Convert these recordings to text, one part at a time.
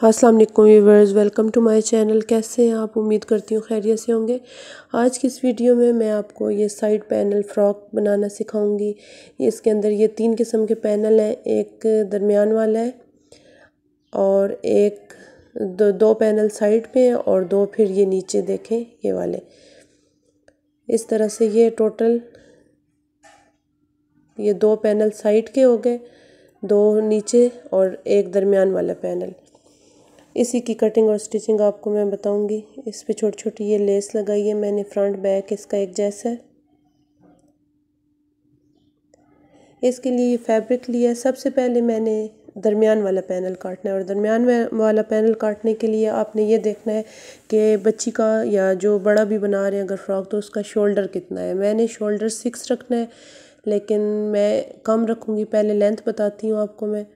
हाँ, अस्सलाम वालेकुम viewers welcome to my channel कैसे हैं आप उम्मीद करती हूँ खैरियत से होंगे आज की इस वीडियो में मैं आपको ये साइड पैनल फ्रॉक बनाना सिखाऊंगी इसके अंदर ये तीन किस्म के पैनल हैं एक दरमियान वाला है और एक दो, दो पैनल साइड पे हैं और दो फिर ये नीचे देखें ये वाले इस तरह से ये टोटल ये दो पैनल साइड के हो गए दो नीचे और एक दरमियान वाला पैनल इसी की कटिंग और स्टिचिंग आपको मैं बताऊंगी इस पे छोटी छोटी ये लेस लगाई है मैंने फ्रंट बैक इसका एक जैसा है इसके लिए फैब्रिक लिया सबसे पहले मैंने दरमियान वाला पैनल काटना है और दरमियान वाला पैनल काटने के लिए आपने ये देखना है कि बच्ची का या जो बड़ा भी बना रहे हैं अगर फ्रॉक तो उसका शोल्डर कितना है मैंने शोल्डर सिक्स रखना है लेकिन मैं कम रखूँगी पहले लेंथ बताती हूँ आपको मैं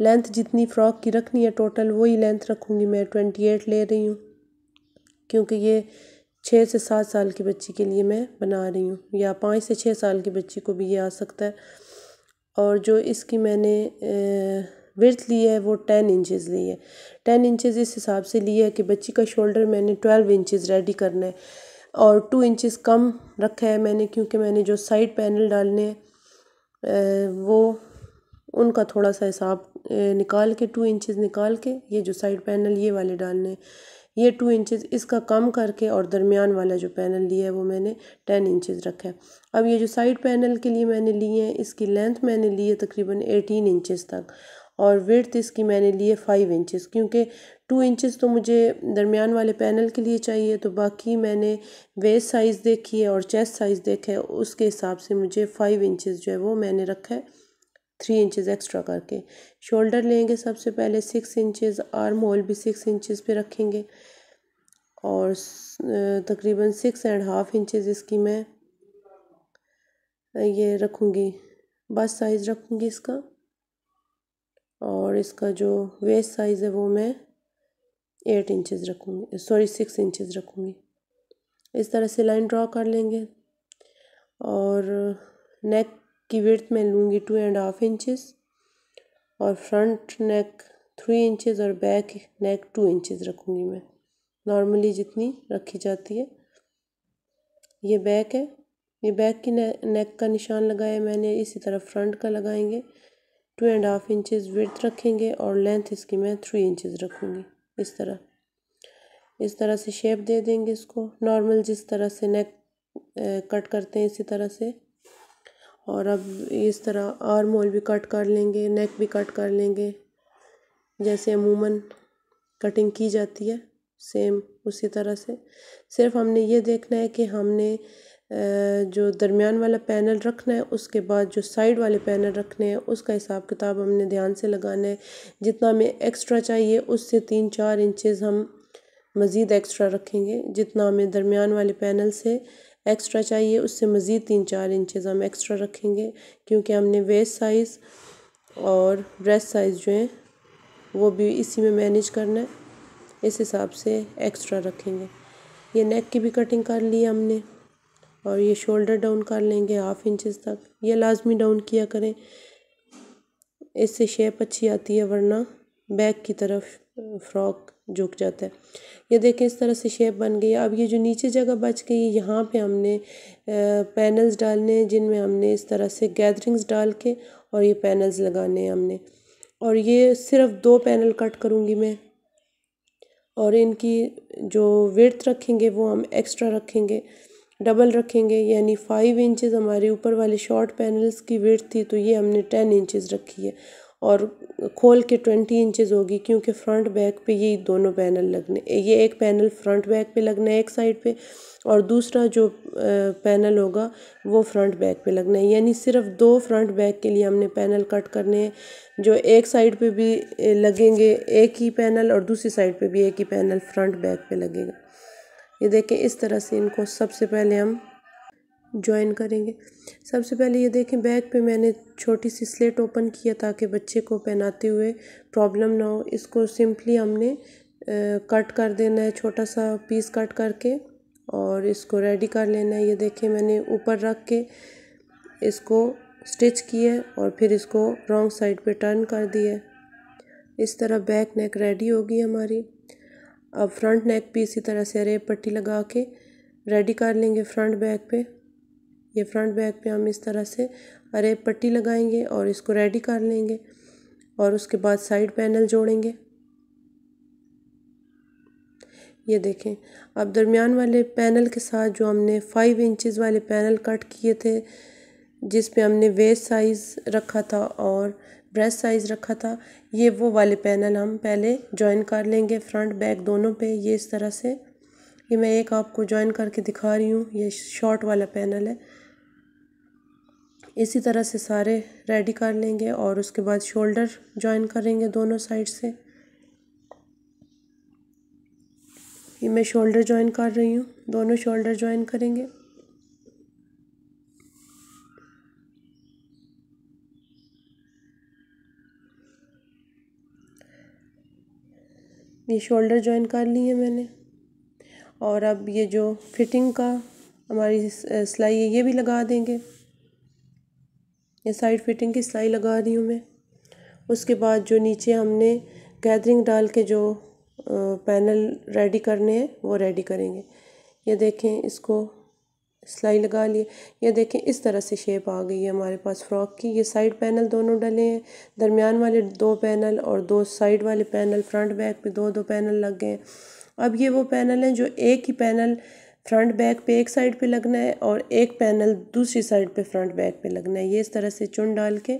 लेंथ जितनी फ़्रॉक की रखनी है टोटल वही लेंथ रखूँगी मैं ट्वेंटी एट ले रही हूँ क्योंकि ये छः से सात साल की बच्ची के लिए मैं बना रही हूँ या पाँच से छः साल की बच्ची को भी ये आ सकता है और जो इसकी मैंने विर्थ ली है वो टेन इंचज़ ली है टेन इंचज़ इस हिसाब से ली है कि बच्ची का शोल्डर मैंने ट्वेल्व इंचज़ रेडी करना है और टू इंचज़ कम रखा है मैंने क्योंकि मैंने जो साइड पैनल डालने हैं वो उनका थोड़ा सा हिसाब निकाल के टू इंचेस निकाल के ये जो साइड पैनल ये वाले डालने ये टू इंचेस इसका कम करके और दरमियान वाला जो पैनल लिया है वो मैंने टेन इंचेस रखा है अब ये जो साइड पैनल के लिए मैंने लिए हैं इसकी लेंथ मैंने ली है तकरीबन एटीन इंचेस तक और वर्थ इसकी मैंने लिए फ़ाइव इंचेस क्योंकि टू इंचेस तो मुझे दरमियान वाले पैनल के लिए चाहिए तो बाकी मैंने वेस्ट साइज़ देखी है और चेस्ट साइज़ देखा है उसके हिसाब से मुझे फ़ाइव इंचेस जो है वो मैंने रखा है थ्री इंचेस एक्स्ट्रा करके शोल्डर लेंगे सबसे पहले सिक्स इंचेस आर्म होल भी सिक्स इंचेस पे रखेंगे और तकरीबन सिक्स एंड हाफ इंचेस इसकी मैं ये रखूँगी बस साइज़ रखूँगी इसका और इसका जो वेस्ट साइज़ है वो मैं एट इंचेस रखूँगी सॉरी सिक्स इंचेस रखूँगी इस तरह से लाइन ड्रा कर लेंगे और नेक की विर्थ मैं लूँगी टू एंड हाफ इंचज़ और फ्रंट नेक थ्री इंचज़ और बैक नेक टू इंचज़ रखूँगी मैं नॉर्मली जितनी रखी जाती है ये बैक है ये बैक की नेक का निशान लगाया मैंने इसी तरह फ्रंट का लगाएंगे two and half inches width रखेंगे और लेंथ इसकी मैं थ्री इंचज़ रखूँगी इस तरह इस तरह से शेप दे देंगे इसको नॉर्मल जिस तरह से नेक कट करते हैं इसी तरह से और अब इस तरह आर्म होल भी कट कर लेंगे नेक भी कट कर लेंगे जैसे अमूमन कटिंग की जाती है सेम उसी तरह से सिर्फ हमने ये देखना है कि हमने जो दरमियान वाला पैनल रखना है उसके बाद जो साइड वाले पैनल रखने हैं उसका हिसाब किताब हमने ध्यान से लगाना है जितना हमें एक्स्ट्रा चाहिए उससे तीन चार इंचेस हम मज़ीद एक्स्ट्रा रखेंगे जितना हमें दरमियान वाले पैनल से एक्स्ट्रा चाहिए उससे मज़ीद तीन चार इंचज़ हम एक्स्ट्रा रखेंगे क्योंकि हमने वेस्ट साइज़ और ड्रेस साइज़ जो है वो भी इसी में मैनेज करना है इस हिसाब से एक्स्ट्रा रखेंगे ये नेक की भी कटिंग कर ली हमने और ये शोल्डर डाउन कर लेंगे हाफ इंचज़ तक ये लाजमी डाउन किया करें इससे शेप अच्छी आती है वरना बैक की तरफ फ्रॉक झुक जाता है ये देखें इस तरह से शेप बन गई अब ये जो नीचे जगह बच गई यहाँ पे हमने पैनल्स डालने हैं जिनमें हमने इस तरह से गैदरिंग्स डाल के और ये पैनल्स लगाने हैं हमने और ये सिर्फ दो पैनल कट करूँगी मैं और इनकी जो वर्थ रखेंगे वो हम एक्स्ट्रा रखेंगे डबल रखेंगे यानी फाइव इंचज़ हमारे ऊपर वाले शॉर्ट पैनल्स की वर्थ थी तो ये हमने टेन इंचज़ रखी है और खोल के ट्वेंटी इंचेस होगी क्योंकि फ्रंट बैक पे ये दोनों पैनल लगने ये एक पैनल फ्रंट बैक पे लगना है एक साइड पे और दूसरा जो पैनल होगा वो फ्रंट बैक पे लगना है यानी सिर्फ दो फ्रंट बैक के लिए हमने पैनल कट करने हैं जो एक साइड पे भी लगेंगे एक ही पैनल और दूसरी साइड पे भी एक ही पैनल फ्रंट बैक पे लगेगा ये देखें इस तरह से इनको सबसे पहले हम ज्वाइन करेंगे सबसे पहले ये देखें बैग पे मैंने छोटी सी स्लेट ओपन किया ताकि बच्चे को पहनाते हुए प्रॉब्लम ना हो इसको सिंपली हमने कट कर देना है छोटा सा पीस कट करके और इसको रेडी कर लेना है ये देखें मैंने ऊपर रख के इसको स्टिच किया और फिर इसको रॉन्ग साइड पे टर्न कर दिया इस तरह बैक नेक रेडी होगी हमारी अब फ्रंट नेक भी इसी तरह से रेप पट्टी लगा के रेडी कर लेंगे फ्रंट बैक पे ये फ्रंट बैक पे हम इस तरह से अरे पट्टी लगाएंगे और इसको रेडी कर लेंगे और उसके बाद साइड पैनल जोड़ेंगे ये देखें अब दरमियान वाले पैनल के साथ जो हमने फाइव इंचेस वाले पैनल कट किए थे जिस पे हमने वेस्ट साइज़ रखा था और ब्रेस्ट साइज़ रखा था ये वो वाले पैनल हम पहले जॉइन कर लेंगे फ्रंट बैक दोनों पे ये इस तरह से ये मैं एक आपको जॉइन करके दिखा रही हूँ ये शॉर्ट वाला पैनल है इसी तरह से सारे रेडी कर लेंगे और उसके बाद शोल्डर ज्वाइन करेंगे दोनों साइड से ये मैं शोल्डर ज्वाइन कर रही हूँ दोनों शोल्डर ज्वाइन करेंगे ये शोल्डर ज्वाइन कर ली है मैंने और अब ये जो फिटिंग का हमारी सिलाई है ये भी लगा देंगे या साइड फिटिंग की सिलाई लगा रही हूँ मैं उसके बाद जो नीचे हमने गैदरिंग डाल के जो पैनल रेडी करने हैं वो रेडी करेंगे ये देखें इसको सिलाई लगा लिए ये देखें इस तरह से शेप आ गई है हमारे पास फ्रॉक की ये साइड पैनल दोनों डले हैं दरमियान वाले दो पैनल और दो साइड वाले पैनल फ्रंट बैक पे दो दो पैनल लग गए हैं अब ये वो पैनल हैं जो एक ही पैनल फ्रंट बैक पे एक साइड पे लगना है और एक पैनल दूसरी साइड पे फ्रंट बैक पे लगना है ये इस तरह से चुन डाल के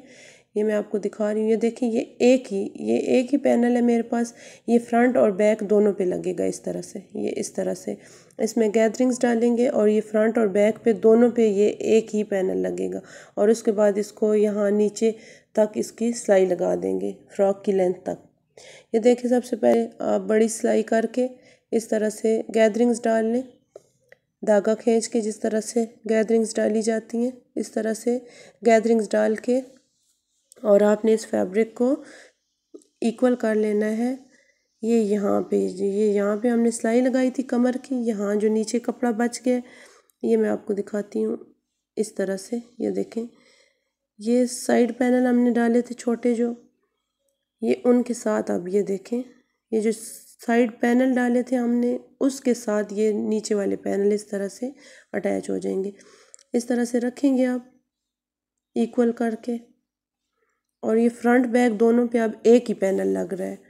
ये मैं आपको दिखा रही हूँ ये देखिए ये एक ही ये एक ही पैनल है मेरे पास ये फ्रंट और बैक दोनों पे लगेगा इस तरह से ये इस तरह से इसमें गैदरिंग्स डालेंगे और ये फ्रंट और बैक पे दोनों पे ये एक ही पैनल लगेगा और उसके बाद इसको यहाँ नीचे तक इसकी सिलाई लगा देंगे फ्रॉक की लेंथ तक ये देखिए सबसे पहले आप बड़ी सिलाई करके इस तरह से गैदरिंग्स डाल लें धागा खींच के जिस तरह से गैदरिंग्स डाली जाती हैं इस तरह से गैदरिंग्स डाल के और आपने इस फैब्रिक को इक्वल कर लेना है ये यहाँ पे ये यहाँ पे हमने सिलाई लगाई थी कमर की यहाँ जो नीचे कपड़ा बच गया ये मैं आपको दिखाती हूँ इस तरह से ये देखें ये साइड पैनल हमने डाले थे छोटे जो ये उनके साथ आप ये देखें ये जो साइड पैनल डाले थे हमने उसके साथ ये नीचे वाले पैनल इस तरह से अटैच हो जाएंगे इस तरह से रखेंगे आप इक्वल करके और ये फ्रंट बैक दोनों पे अब एक ही पैनल लग रहा है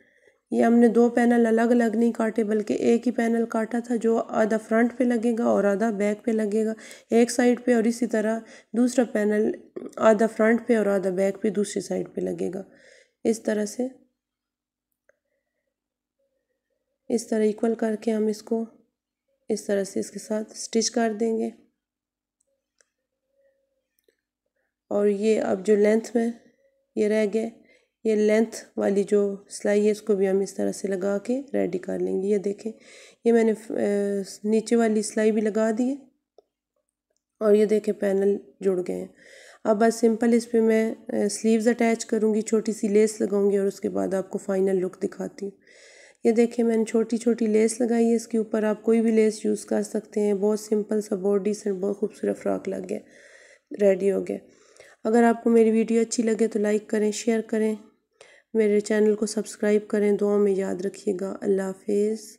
ये हमने दो पैनल अलग अलग नहीं काटे बल्कि एक ही पैनल काटा था जो आधा फ्रंट पे लगेगा और आधा बैक पे लगेगा एक साइड पे और इसी तरह दूसरा पैनल आधा फ्रंट पे और आधा बैक पे दूसरी साइड पे लगेगा इस तरह से इस तरह इक्वल करके हम इसको इस तरह से इसके साथ स्टिच कर देंगे और ये अब जो लेंथ में ये रह गए ये लेंथ वाली जो सिलाई है इसको भी हम इस तरह से लगा के रेडी कर लेंगे ये देखें ये मैंने नीचे वाली सिलाई भी लगा दी है और ये देखें पैनल जुड़ गए हैं अब बस सिंपल इस पर मैं स्लीव्स अटैच करूँगी छोटी सी लेस लगाऊँगी और उसके बाद आपको फ़ाइनल लुक दिखाती हूँ ये देखिए मैंने छोटी छोटी लेस लगाई है इसके ऊपर आप कोई भी लेस यूज़ कर सकते हैं बहुत सिंपल सा बहुत डिसेंट बहुत खूबसूरत फ्रॉक लग गया रेडी हो गया अगर आपको मेरी वीडियो अच्छी लगे तो लाइक करें शेयर करें मेरे चैनल को सब्सक्राइब करें दुआ में याद रखिएगा अल्लाह हाफिज़